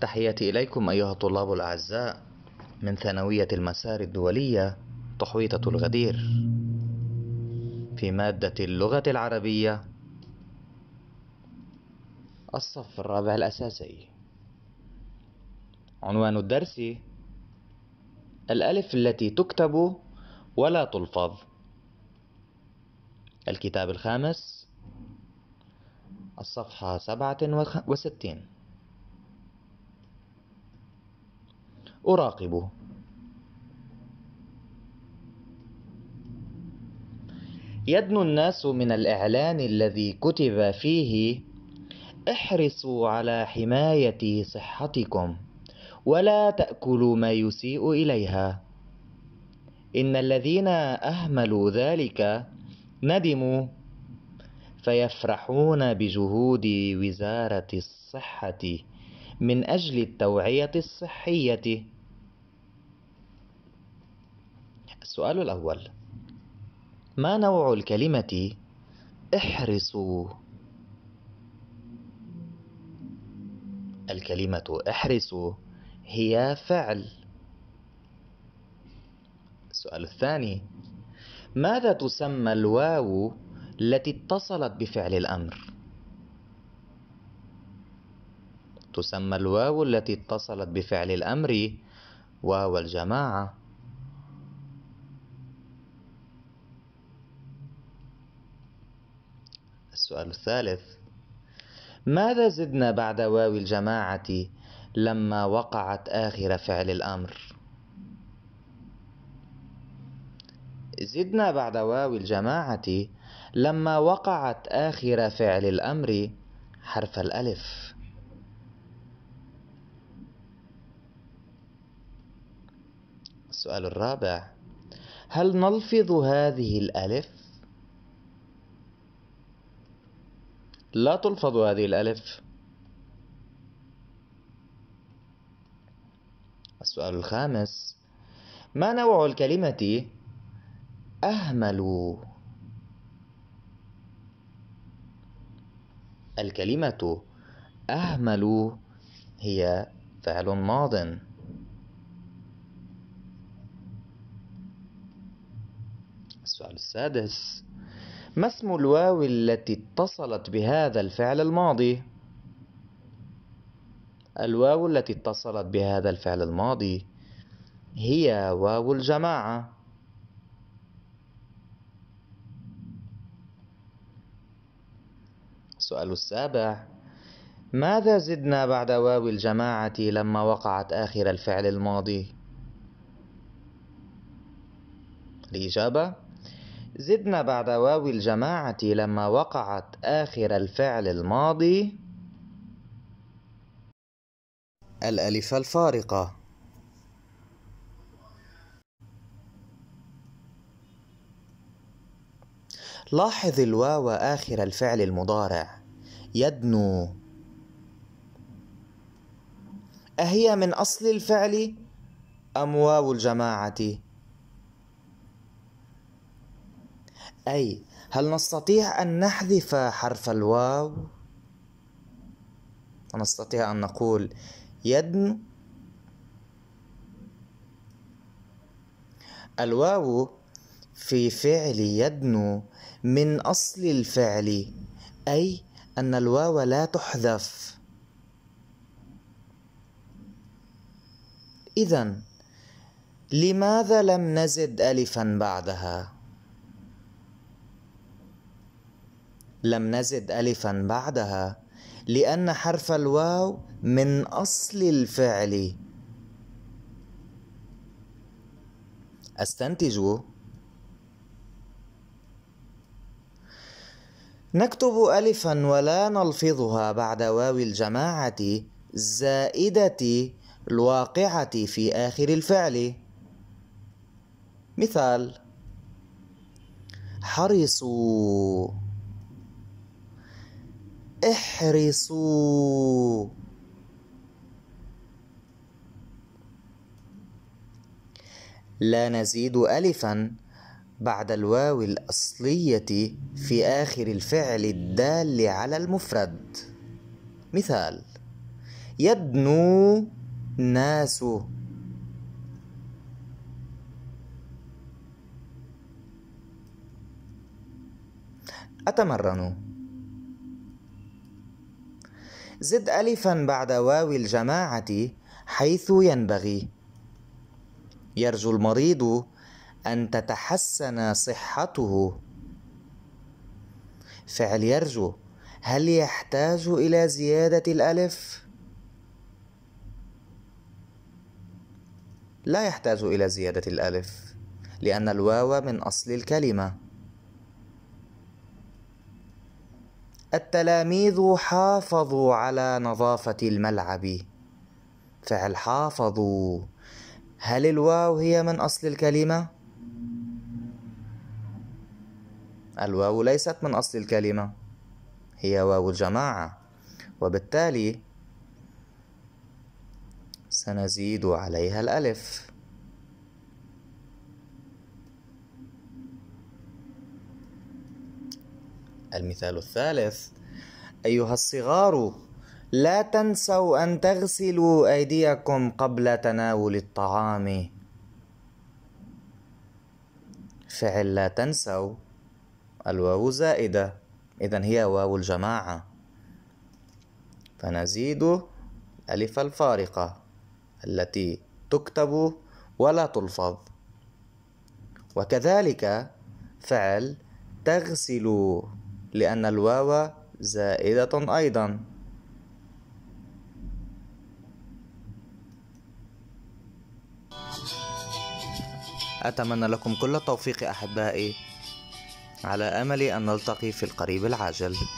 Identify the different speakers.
Speaker 1: تحياتي إليكم أيها الطلاب الأعزاء من ثانوية المسار الدولية تحويطة الغدير في مادة اللغة العربية الصف الرابع الأساسي عنوان الدرس الألف التي تكتب ولا تلفظ الكتاب الخامس الصفحة سبعة وستين أراقبه يدنو الناس من الإعلان الذي كتب فيه احرصوا على حماية صحتكم ولا تأكلوا ما يسيء إليها إن الذين أهملوا ذلك ندموا فيفرحون بجهود وزارة الصحة من أجل التوعية الصحية السؤال الأول ما نوع الكلمة احرصوا الكلمة احرصوا هي فعل السؤال الثاني ماذا تسمى الواو التي اتصلت بفعل الأمر؟ تسمى الواو التي اتصلت بفعل الأمر واو الجماعة السؤال الثالث ماذا زدنا بعد واو الجماعة لما وقعت آخر فعل الأمر؟ زدنا بعد واو الجماعة لما وقعت آخر فعل الأمر حرف الألف السؤال الرابع هل نلفظ هذه الألف؟ لا تلفظ هذه الألف السؤال الخامس ما نوع الكلمة أهمل الكلمة أهمل هي فعل ماضٍ السادس ما اسم الواو التي اتصلت بهذا الفعل الماضي؟ الواو التي اتصلت بهذا الفعل الماضي هي واو الجماعة السؤال السابع ماذا زدنا بعد واو الجماعة لما وقعت آخر الفعل الماضي؟ الإجابة زدنا بعد واو الجماعة لما وقعت آخر الفعل الماضي الألف الفارقة لاحظ الواو آخر الفعل المضارع يدنو أهي من أصل الفعل أم واو الجماعة؟ أي هل نستطيع أن نحذف حرف الواو؟ نستطيع أن نقول يد الواو في فعل يدنو من أصل الفعل أي أن الواو لا تحذف إذا لماذا لم نزد ألفا بعدها؟ لم نزد ألفا بعدها لأن حرف الواو من أصل الفعل أستنتج نكتب ألفا ولا نلفظها بعد واو الجماعة زائدة الواقعة في آخر الفعل مثال حرصوا احرصوا لا نزيد ألفا بعد الواو الأصلية في آخر الفعل الدال على المفرد مثال يدنو ناس أتمرن زد ألفا بعد واو الجماعة حيث ينبغي يرجو المريض أن تتحسن صحته فعل يرجو هل يحتاج إلى زيادة الألف؟ لا يحتاج إلى زيادة الألف لأن الواو من أصل الكلمة التلاميذ حافظوا على نظافة الملعب فعل حافظوا هل الواو هي من أصل الكلمة؟ الواو ليست من أصل الكلمة هي واو الجماعة وبالتالي سنزيد عليها الألف المثال الثالث أيها الصغار لا تنسوا أن تغسلوا أيديكم قبل تناول الطعام فعل لا تنسوا الواو زائدة إذا هي واو الجماعة فنزيد ألف الفارقة التي تكتب ولا تلفظ وكذلك فعل تغسل لأن الواو زائدة أيضا أتمنى لكم كل التوفيق أحبائي على أمل أن نلتقي في القريب العاجل